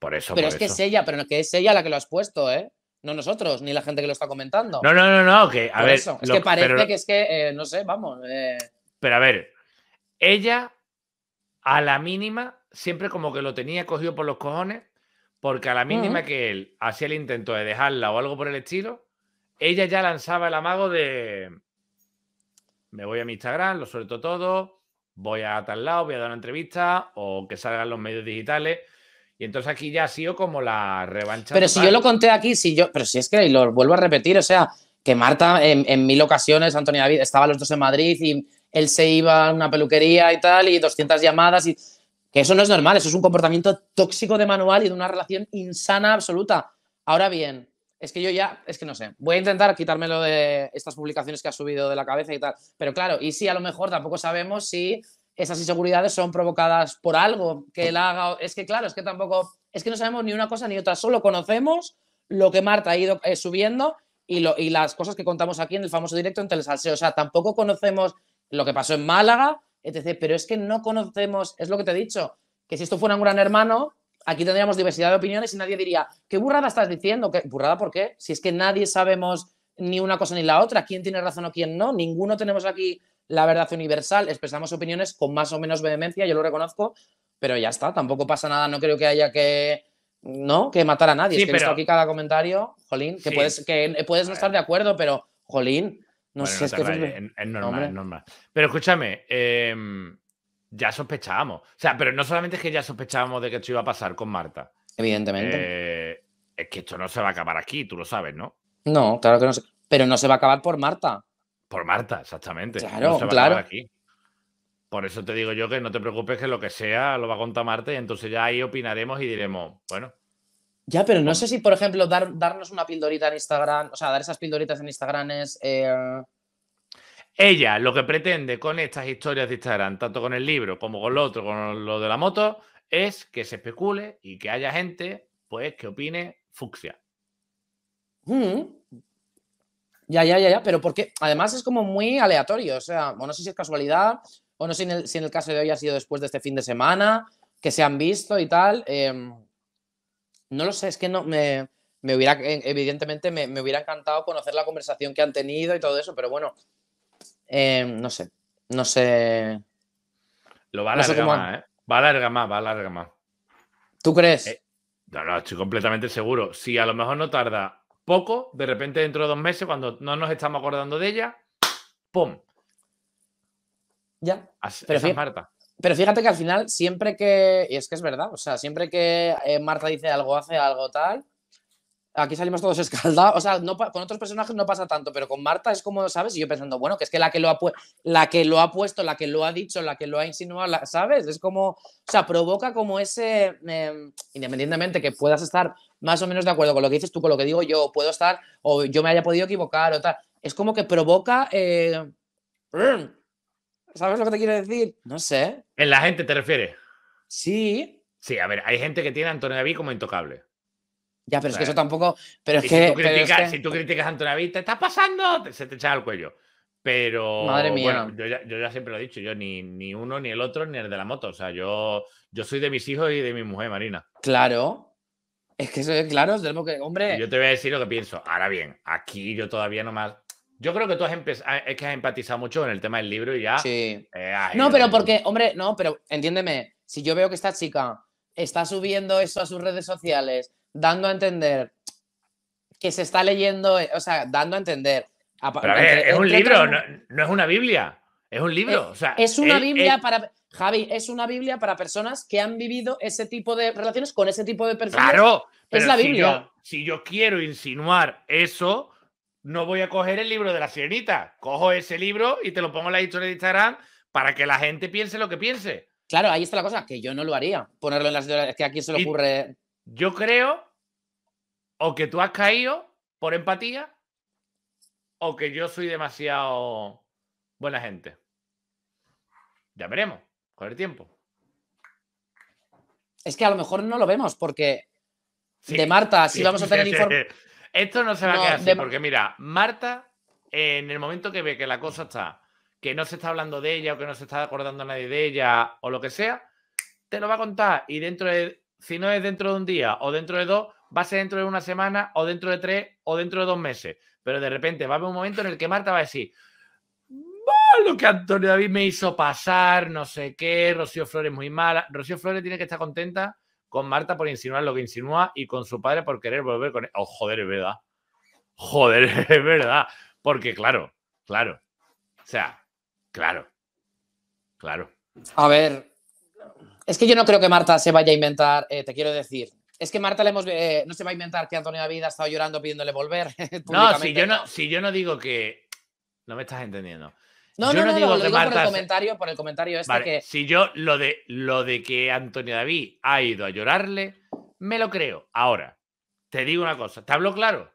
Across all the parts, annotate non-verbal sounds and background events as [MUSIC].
Por eso. Pero es que es ella, pero que es ella la que lo has puesto, ¿eh? No nosotros, ni la gente que lo está comentando. No, no, no, no, que a ver. Es que parece que es que, eh, no sé, vamos. Eh. Pero a ver, ella a la mínima siempre como que lo tenía cogido por los cojones, porque a la mínima que él hacía el intento de dejarla o algo por el estilo, ella ya lanzaba el amago de. Me voy a mi Instagram, lo suelto todo, voy a tal lado, voy a dar una entrevista o que salgan los medios digitales. Y entonces aquí ya ha sido como la revancha. Pero si yo lo conté aquí, si yo, pero si es que y lo vuelvo a repetir, o sea, que Marta en, mil ocasiones, Antonio David, estaba los dos en Madrid y él se iba a una peluquería y tal, y 200 llamadas y que eso no es normal, eso es un comportamiento tóxico de manual y de una relación insana absoluta. Ahora bien, es que yo ya, es que no sé, voy a intentar quitármelo de estas publicaciones que ha subido de la cabeza y tal, pero claro, y si a lo mejor tampoco sabemos si esas inseguridades son provocadas por algo que él haga. Es que, claro, es que tampoco, es que no sabemos ni una cosa ni otra, solo conocemos lo que Marta ha ido eh, subiendo y, lo, y las cosas que contamos aquí en el famoso directo en Telesalseo. O sea, tampoco conocemos lo que pasó en Málaga, etc. Pero es que no conocemos, es lo que te he dicho, que si esto fuera un gran hermano, aquí tendríamos diversidad de opiniones y nadie diría, ¿qué burrada estás diciendo? ¿Qué, ¿Burrada por qué? Si es que nadie sabemos ni una cosa ni la otra, quién tiene razón o quién no, ninguno tenemos aquí la verdad universal, expresamos opiniones con más o menos vehemencia, yo lo reconozco, pero ya está, tampoco pasa nada, no creo que haya que no que matar a nadie, sí, aquí cada comentario, jolín, que puedes que puedes no estar de acuerdo, pero jolín, no sé, es, normal, es normal. Pero escúchame, em, ya sospechábamos, o sea, pero no solamente es que ya sospechábamos de que esto iba a pasar con Marta. Evidentemente. Eh, es que esto no se va a acabar aquí, tú lo sabes, ¿no? No, claro que no Pero no se va a acabar por Marta. Por Marta, exactamente. Claro, claro. Aquí. Por eso te digo yo que no te preocupes que lo que sea lo va a contar Marta y entonces ya ahí opinaremos y diremos, bueno. Ya, pero no sé si, por ejemplo, darnos una pildorita en Instagram, o sea, dar esas pildoritas en Instagram es... Eh, Ella lo que pretende con estas historias de Instagram, tanto con el libro como con lo otro, con lo de la moto, es que se especule y que haya gente, pues, que opine fucsia. Mm, ya, ya, ya, ya, pero porque además es como muy aleatorio, o sea, o no sé si es casualidad, o no sé si en el, caso de hoy ha sido después de este fin de semana, que se han visto y tal. Em, no lo sé, es que no me, hubiera, eh, evidentemente me, hubiera encantado conocer la conversación que han tenido y todo eso, pero bueno, em, no sé, no sé. Lo va a largar más, ¿eh? Va a largar más, va a más. ¿Tú crees? Eh, no, estoy completamente seguro. Si a lo mejor no tarda poco, de repente dentro de dos meses, cuando no nos estamos acordando de ella, ¡pum! Ya. pero Marta. Pero fíjate que al final, siempre que, y es que es verdad, o sea, siempre que eh, Marta dice algo, hace algo tal, aquí salimos todos [LAUGHS] escaldados. O sea, no, con otros personajes no pasa tanto, pero con Marta es como, ¿sabes? Y yo pensando, bueno, que es que la que lo ha, la que lo ha puesto, la que lo ha dicho, la que lo ha insinuado, ¿sabes? Es como, o sea, provoca como ese, em, independientemente que puedas estar más o menos de acuerdo con lo que dices tú, con lo que digo yo, puedo estar, o yo me haya podido equivocar o tal. Es como que provoca... Eh, ¿Sabes lo que te quiero decir? No sé. ¿En la gente te refieres? Sí. Sí, a ver, hay gente que tiene a Antonio David como intocable. Ya, pero es que eso tampoco. Pero es, que, criticas, si tú criticas, a estás pasando, se te echa al cuello. Pero. Madre mía. yo, ya, siempre lo he dicho, yo ni, ni uno, ni el otro, ni el de la moto. O sea, yo, yo soy de mis hijos y de mi mujer, Marina. Claro. Es que eso es claro, que. Hombre. Yo te voy a decir lo que pienso. Ahora bien, aquí yo todavía no más. Yo creo que tú has ah, es que has empatizado mucho en el tema del libro y ya. Sí. Eh, no, pero porque, hombre, no, pero entiéndeme, si yo veo que esta chica está subiendo eso a sus redes sociales, dando a entender que se está leyendo, eh, o sea, dando a entender. es un libro, no, es una Biblia, es un libro. Eh, es, una Biblia para. Javi, es una Biblia para personas que han vivido ese tipo de relaciones con ese tipo de personas. Claro, es la Biblia. Si yo, quiero insinuar eso, no voy a coger el libro de la sirenita. Cojo ese libro y te lo pongo en la historia de Instagram para que la gente piense lo que piense. Claro, ahí está la cosa, que yo no lo haría. Ponerlo en las es que aquí se le ocurre yo creo o que tú has caído por empatía o que yo soy demasiado buena gente. Ya veremos con el tiempo. Es que a lo mejor no lo vemos porque de Marta, si vamos a tener informe. [LAUGHS] Esto no se va a quedar así, porque mira, Marta, en el momento que ve que la cosa está, que no se está hablando de ella o que no se está acordando nadie de ella o lo que sea, te lo va a contar y dentro de si no es dentro de un día o dentro de dos, va a ser dentro de una semana o dentro de tres o dentro de dos meses. Pero de repente va a haber un momento en el que Marta va a decir, lo que Antonio David me hizo pasar, no sé qué, Rocío Flores muy mala. Rocío Flores tiene que estar contenta con Marta por insinuar lo que insinúa y con su padre por querer volver con él. Oh, joder, es verdad. Joder, [LAUGHS] es verdad. Porque claro, claro. O sea, claro. Claro. A ver, es que yo no creo que Marta se vaya a inventar, eh, te quiero decir. Es que Marta le eh, no se va a inventar que Antonio David ha estado llorando pidiéndole volver. [LAUGHS] no, si yo no, si yo no digo que. No me estás entendiendo. No, no, no, digo, lo por el comentario, por el comentario este que... Si yo lo de, lo de que Antonio David ha ido a llorarle, me lo creo. Ahora, te digo una cosa, ¿te hablo claro?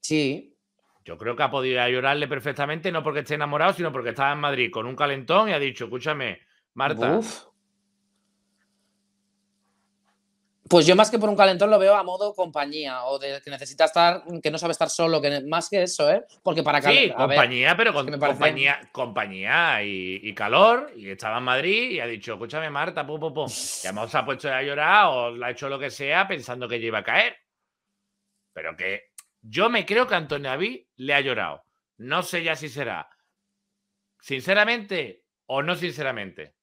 Sí. Yo creo que ha podido llorarle perfectamente, no porque esté enamorado, sino porque estaba en Madrid con un calentón y ha dicho, escúchame, Marta, Pues yo más que por un calentón lo veo a modo compañía o de que necesita estar, que no sabe estar solo, que más que eso, ¿eh? Porque para calentar. Sí, compañía, pero con, compañía, compañía y, calor. Y estaba en Madrid y ha dicho, escúchame Marta, pum, pum, pum. Y ha puesto a llorar o la ha hecho lo que sea pensando que ya iba a caer. Pero que yo me creo que Antonio Aví le ha llorado. No sé ya si será sinceramente o no sinceramente.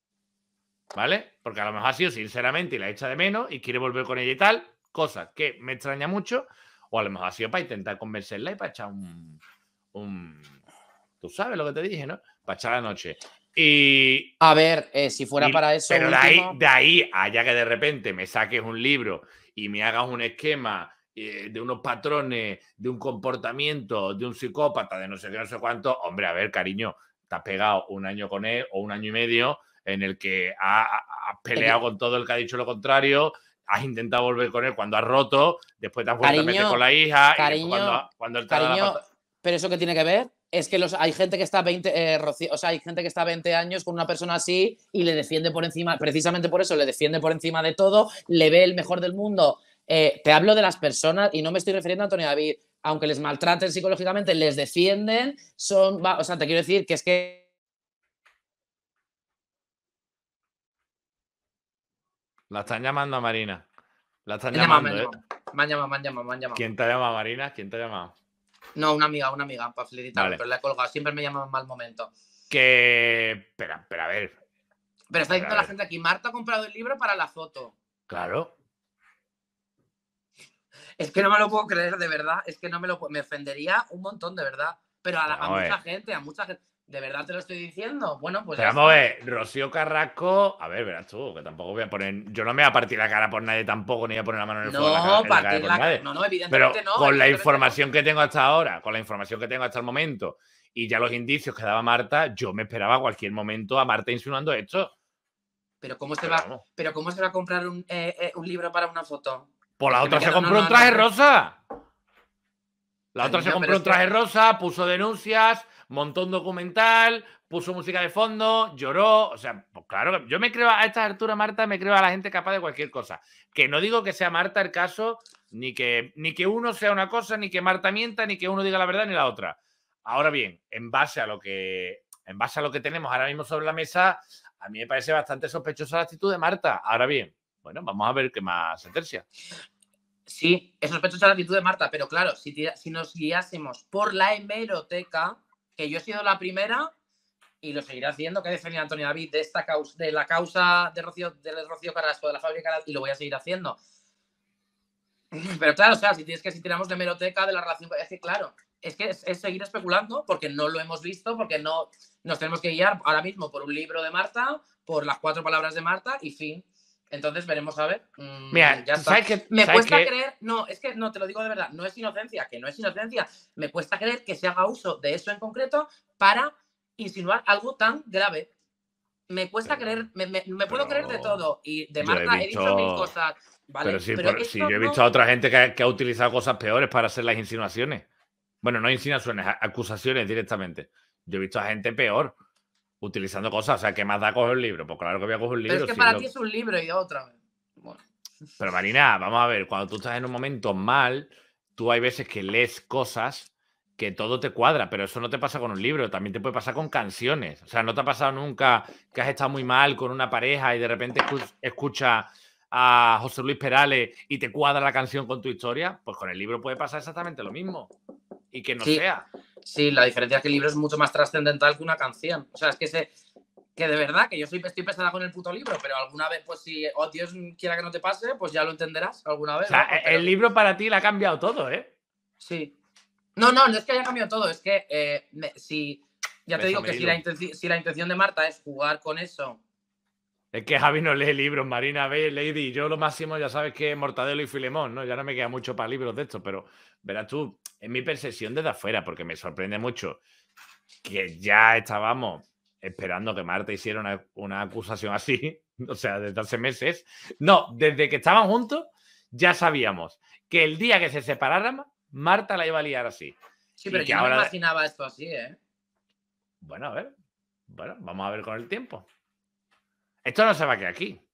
¿Vale? Porque a lo mejor ha sido sinceramente y la echa de menos y quiere volver con ella y tal, cosas que me extraña mucho, o a lo mejor ha sido para intentar convencerla y para echar un, Tú sabes lo que te dije, ¿no? Para echar la noche. Y. A ver, eh, si fuera para eso. Pero de, ahí, allá que de repente me saques un libro y me hagas un esquema eh, de unos patrones, de un comportamiento, de un psicópata, de no sé qué, no sé cuánto. Hombre, a ver, cariño, te has pegado un año con él o un año y medio en el que ha peleado con todo el que ha dicho lo contrario, has intentado volver con él cuando has roto, después te has vuelto a meter con la hija, cuando, cuando pero eso que tiene que ver es que los, hay gente que está 20, eh, o sea, hay gente que está 20 años con una persona así y le defiende por encima, precisamente por eso, le defiende por encima de todo, le ve el mejor del mundo. Eh, te hablo de las personas y no me estoy refiriendo a Antonio David, aunque les maltraten psicológicamente, les defienden, son, o sea, te quiero decir que es que La están llamando a Marina. La están llamando, ¿eh? han llamado, me han llamado, me han llamado. ¿Quién te ha llamado, Marina? ¿Quién te ha llamado? No, una amiga, una amiga, para felicitarme, pero la he colgado. Siempre me llaman en mal momento. Que. Pero, a ver. Pero está diciendo la gente aquí, Marta ha comprado el libro para la foto. Claro. Es que no me lo puedo creer, de verdad. Es que no me lo puedo. Me ofendería un montón, de verdad. Pero a, mucha gente, a mucha gente. ¿De verdad te lo estoy diciendo? Bueno, pues. Pero vamos a ver, Rocío Carrasco. A ver, verás tú, que tampoco voy a poner. Yo no me voy a partir la cara por nadie tampoco, ni voy a poner la mano en el no, No, partir la, No, no, evidentemente Pero no. Con la información que tengo hasta ahora, con la información que tengo hasta el momento, y ya los indicios que daba Marta, yo me esperaba a cualquier momento a Marta insinuando esto. Pero ¿cómo se, va, pero ¿cómo se va a comprar un, eh, eh, libro para una foto? Por la otra se compró un traje rosa. La otra se compró un traje rosa, puso denuncias montó un documental, puso música de fondo, lloró. O sea, pues claro, yo me creo a esta alturas, Marta, me creo a la gente capaz de cualquier cosa. Que no digo que sea Marta el caso, ni que, ni que uno sea una cosa, ni que Marta mienta, ni que uno diga la verdad ni la otra. Ahora bien, en base a lo que, en base a lo que tenemos ahora mismo sobre la mesa, a mí me parece bastante sospechosa la actitud de Marta. Ahora bien, bueno, vamos a ver qué más tercia. Sí, es sospechosa la actitud de Marta, pero claro, si, si nos guiásemos por la hemeroteca, que yo he sido la primera y lo seguiré haciendo, que he Antonio David de, esta causa, de la causa de Rocío, de Rocío Carrasco, de la fábrica, y lo voy a seguir haciendo. [CLEARS THROAT] Pero claro, o sea, si tienes que si tiramos de meroteca, de la relación, es que claro, es que es, seguir especulando porque no lo hemos visto, porque no nos tenemos que guiar ahora mismo por un libro de Marta, por las cuatro palabras de Marta y fin. Entonces veremos a ver. Mm, Mira, ya sabes que, me cuesta creer, no, es que no te lo digo de verdad, no es inocencia, que no es inocencia. Me cuesta creer que se haga uso de eso en concreto para insinuar algo tan grave. Me cuesta creer, me, puedo creer de todo. Y de Marta he, dicho mil cosas. Pero si, yo he visto a otra gente que ha, que ha, utilizado cosas peores para hacer las insinuaciones. Bueno, no insinuaciones, acusaciones directamente. Yo he visto a gente peor utilizando cosas. O sea, ¿qué más da coger el libro? Pues claro que voy a coger un libro. Pero es que para ti es un libro y otra vez. [LAUGHS] Pero Marina, vamos a ver, cuando tú estás en un momento mal, tú hay veces que lees cosas que todo te cuadra, pero eso no te pasa con un libro, también te puede pasar con canciones. O sea, no te ha pasado nunca que has estado muy mal con una pareja y de repente escuchas a José Luis Perales y te cuadra la canción con tu historia, pues con el libro puede pasar exactamente lo mismo. Y que no sea. Sí, la diferencia es que el libro es mucho más trascendental que una canción. O sea, es que que de verdad, que yo soy, estoy pesada con el puto libro, pero alguna vez, pues si oh, Dios quiera que no te pase, pues ya lo entenderás alguna vez. O sea, el libro para ti le ha cambiado todo, ¿eh? Sí. No, no, no es que haya cambiado todo, es que eh, si, ya te digo que si la, intención, de Marta es jugar con eso. Es que Javi no lee libros, Marina, ve, Lady, yo lo máximo ya sabes que Mortadelo y Filemón, ¿no? Ya no me queda mucho para libros de estos, pero verás tú, en mi percepción desde afuera, porque me sorprende mucho que ya estábamos esperando que Marta hiciera una, acusación así, [LAUGHS] o sea, desde hace meses. No, desde que estaban juntos ya sabíamos que el día que se separaran, Marta la iba a liar así. Sí, pero yo me imaginaba esto así, ¿eh? Bueno, a ver. Bueno, vamos a ver con el tiempo. Esto no se va a quedar aquí.